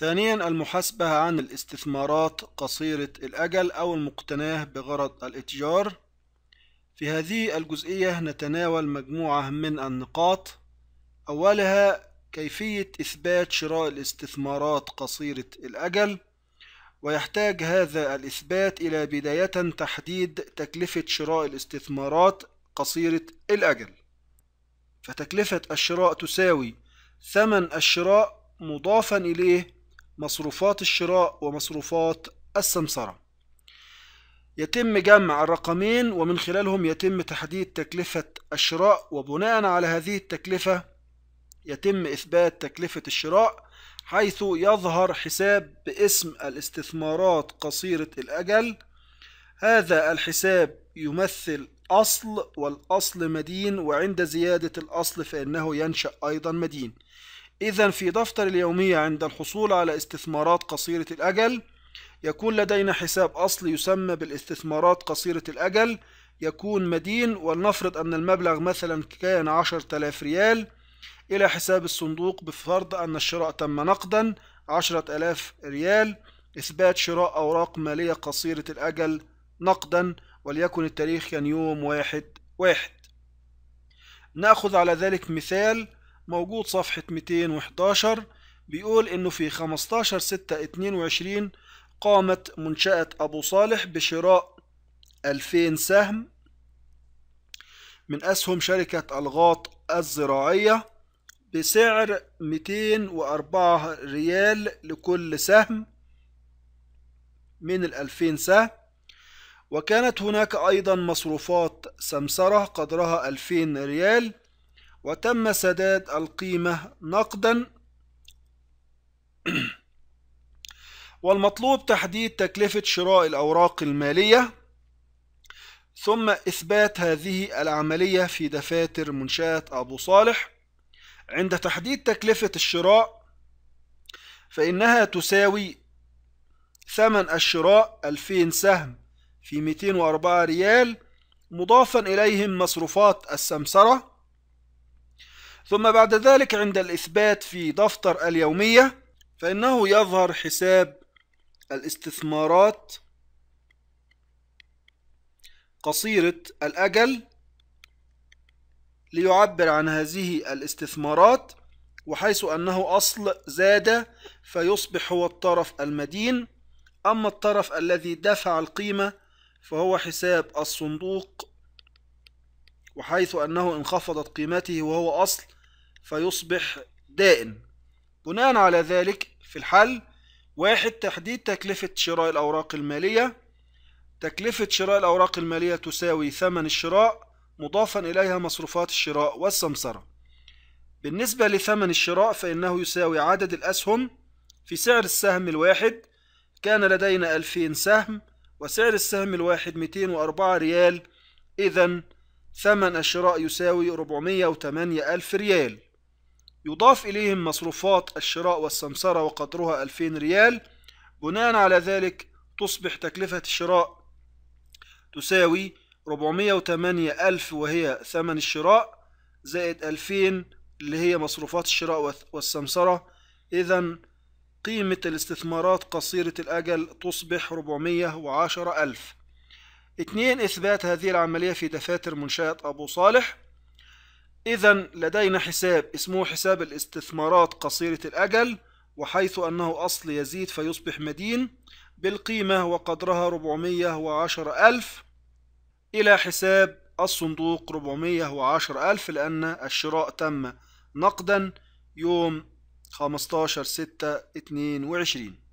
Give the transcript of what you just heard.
ثانيا المحاسبة عن الاستثمارات قصيرة الأجل أو المقتناه بغرض الاتجار في هذه الجزئية نتناول مجموعة من النقاط أولها كيفية إثبات شراء الاستثمارات قصيرة الأجل ويحتاج هذا الإثبات إلى بداية تحديد تكلفة شراء الاستثمارات قصيرة الأجل فتكلفة الشراء تساوي ثمن الشراء مضافا إليه مصروفات الشراء ومصروفات السمسرة يتم جمع الرقمين ومن خلالهم يتم تحديد تكلفة الشراء وبناء على هذه التكلفة يتم إثبات تكلفة الشراء حيث يظهر حساب باسم الاستثمارات قصيرة الأجل هذا الحساب يمثل أصل والأصل مدين وعند زيادة الأصل فإنه ينشأ أيضا مدين إذا في دفتر اليومية عند الحصول على استثمارات قصيرة الأجل يكون لدينا حساب أصلي يسمى بالاستثمارات قصيرة الأجل يكون مدين ولنفرض أن المبلغ مثلا كان عشرة آلاف ريال إلى حساب الصندوق بفرض أن الشراء تم نقدا عشرة آلاف ريال إثبات شراء أوراق مالية قصيرة الأجل نقدا وليكن التاريخ كان يوم واحد واحد نأخذ على ذلك مثال موجود صفحة 211 بيقول إنه في 15 6 22 قامت منشأة أبو صالح بشراء 2000 سهم من أسهم شركة الغاط الزراعية بسعر 204 ريال لكل سهم من الألفين سهم وكانت هناك أيضا مصروفات سمسرة قدرها ألفين ريال وتم سداد القيمة نقدا والمطلوب تحديد تكلفة شراء الأوراق المالية ثم إثبات هذه العملية في دفاتر منشأة أبو صالح عند تحديد تكلفة الشراء فإنها تساوي ثمن الشراء 2000 سهم في 204 ريال مضافا إليهم مصروفات السمسرة ثم بعد ذلك عند الإثبات في دفتر اليومية فإنه يظهر حساب الاستثمارات قصيرة الأجل ليعبر عن هذه الاستثمارات وحيث أنه أصل زاد فيصبح هو الطرف المدين أما الطرف الذي دفع القيمة فهو حساب الصندوق وحيث أنه انخفضت قيمته وهو أصل فيصبح دائم بناء على ذلك في الحل واحد تحديد تكلفة شراء الأوراق المالية تكلفة شراء الأوراق المالية تساوي ثمن الشراء مضافا إليها مصروفات الشراء والسمسرة بالنسبة لثمن الشراء فإنه يساوي عدد الأسهم في سعر السهم الواحد كان لدينا 2000 سهم وسعر السهم الواحد 204 ريال إذا ثمن الشراء يساوي 408 ألف ريال يضاف إليهم مصروفات الشراء والسمسرة وقدرها 2000 ريال بناء على ذلك تصبح تكلفة الشراء تساوي 408 ألف وهي ثمن الشراء زائد 2000 اللي هي مصروفات الشراء والسمسرة إذا قيمة الاستثمارات قصيرة الأجل تصبح 410 ألف اثنين إثبات هذه العملية في دفاتر منشأة أبو صالح إذا لدينا حساب اسمه حساب الاستثمارات قصيرة الأجل وحيث أنه أصل يزيد فيصبح مدين بالقيمة وقدرها 410 ألف إلى حساب الصندوق 410 ألف لأن الشراء تم نقدا يوم 15 6 22